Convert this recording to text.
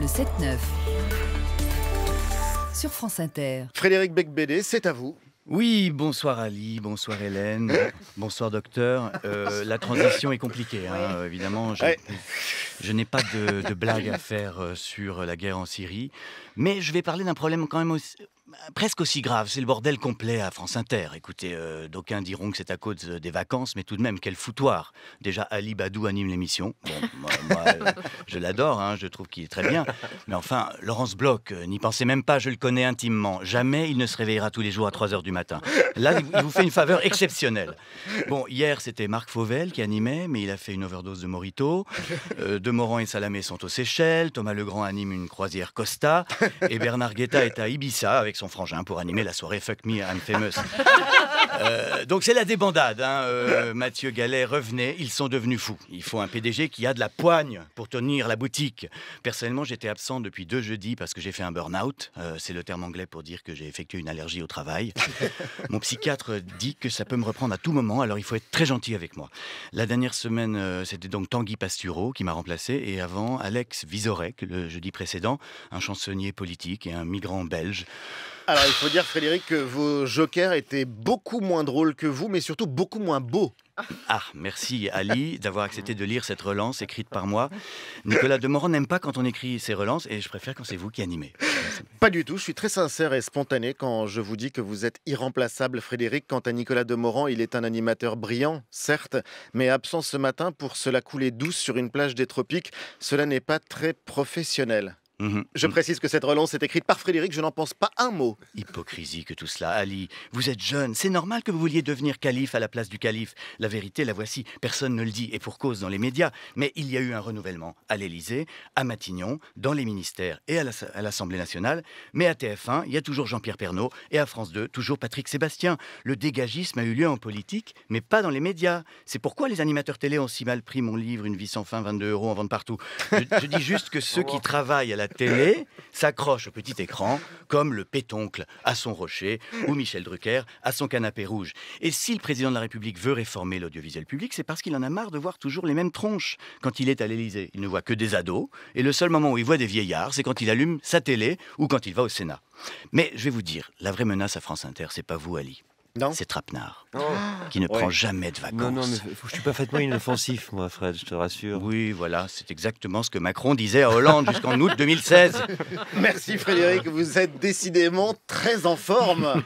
le 7-9 sur France Inter. Frédéric Becbédé, c'est à vous. Oui, bonsoir Ali, bonsoir Hélène, bonsoir docteur. Euh, la transition est compliquée, hein, euh, évidemment. Je, n'ai pas de, blague à faire euh, sur la guerre en Syrie, mais je vais parler d'un problème quand même presque aussi grave. C'est le bordel complet à France Inter. Écoutez, d'aucuns diront que c'est à cause des vacances, mais tout de même, quel foutoir. Déjà, Ali Badou anime l'émission. Bon, moi, euh, je l'adore, hein, je trouve qu'il est très bien. Mais enfin, Laurence Bloch, euh, n'y pensez même pas, je le connais intimement. Jamais il ne se réveillera tous les jours à 3 h du matin. Là, il vous fait une faveur exceptionnelle. Bon, hier, c'était Marc Fauvel qui animait, mais il a fait une overdose de Morito. Demorand euh, de et Salamé sont aux Seychelles, Thomas Legrand anime une croisière Costa, et Bernard Guetta est à Ibiza avec son frangin pour animer la soirée Fuck Me, I'm Famous. Euh, donc c'est la débandade. Hein, euh, Mathieu Gallet revenait, ils sont devenus fous. Il faut un PDG qui a de la poigne pour tenir la boutique. Personnellement, j'étais absent depuis deux jeudis parce que j'ai fait un burn-out. Euh, c'est le terme anglais pour dire que j'ai effectué une allergie au travail. Mon psychiatre dit que ça peut me reprendre à tout moment, alors il faut être très gentil avec moi. La dernière semaine, c'était donc Tanguy Pastureau qui m'a remplacé et avant Alex Visorek, le jeudi précédent, un chansonnier politique et un migrant belge. Alors, il faut dire, Frédéric, que vos jokers étaient beaucoup moins drôles que vous, mais surtout beaucoup moins beaux. Ah, merci Ali d'avoir accepté de lire cette relance écrite par moi. Nicolas Demorand n'aime pas quand on écrit ses relances et je préfère quand c'est vous qui animez. Pas du tout, je suis très sincère et spontané quand je vous dis que vous êtes irremplaçable Frédéric. Quant à Nicolas Demorand, il est un animateur brillant, certes, mais absent ce matin pour se la couler douce sur une plage des tropiques. Cela n'est pas très professionnel. Mhm. Je précise que cette relance est écrite par Frédéric, je n'en pense pas un mot. Hypocrisie que tout cela, Ali. Vous êtes jeune, c'est normal que vous vouliez devenir calife à la place du calife. La vérité, la voici, personne ne le dit, et pour cause dans les médias. Mais il y a eu un renouvellement à l'Élysée, à Matignon, dans les ministères et à l'Assemblée nationale. Mais à TF1, il y a toujours Jean-Pierre Pernaud, et à France 2, toujours Patrick Sébastien. Le dégagisme a eu lieu en politique, mais pas dans les médias. C'est pourquoi les animateurs télé ont si mal pris mon livre Une vie sans fin, 22 euros en vente partout. Je, je dis juste que ceux oh. qui travaillent à la la télé s'accroche au petit écran, comme le pétoncle à son rocher ou Michel Drucker à son canapé rouge. Et si le président de la République veut réformer l'audiovisuel public, c'est parce qu'il en a marre de voir toujours les mêmes tronches quand il est à l'Élysée. Il ne voit que des ados, et le seul moment où il voit des vieillards, c'est quand il allume sa télé ou quand il va au Sénat. Mais je vais vous dire, la vraie menace à France Inter, c'est pas vous, Ali c'est Trapenard, ah. qui ne prend jamais de vacances. Non, non, je suis parfaitement inoffensif, moi, Fred, je te rassure. Oui, voilà, c'est exactement ce que Macron disait à Hollande jusqu'en août 2016. Merci Frédéric, vous êtes décidément très en forme.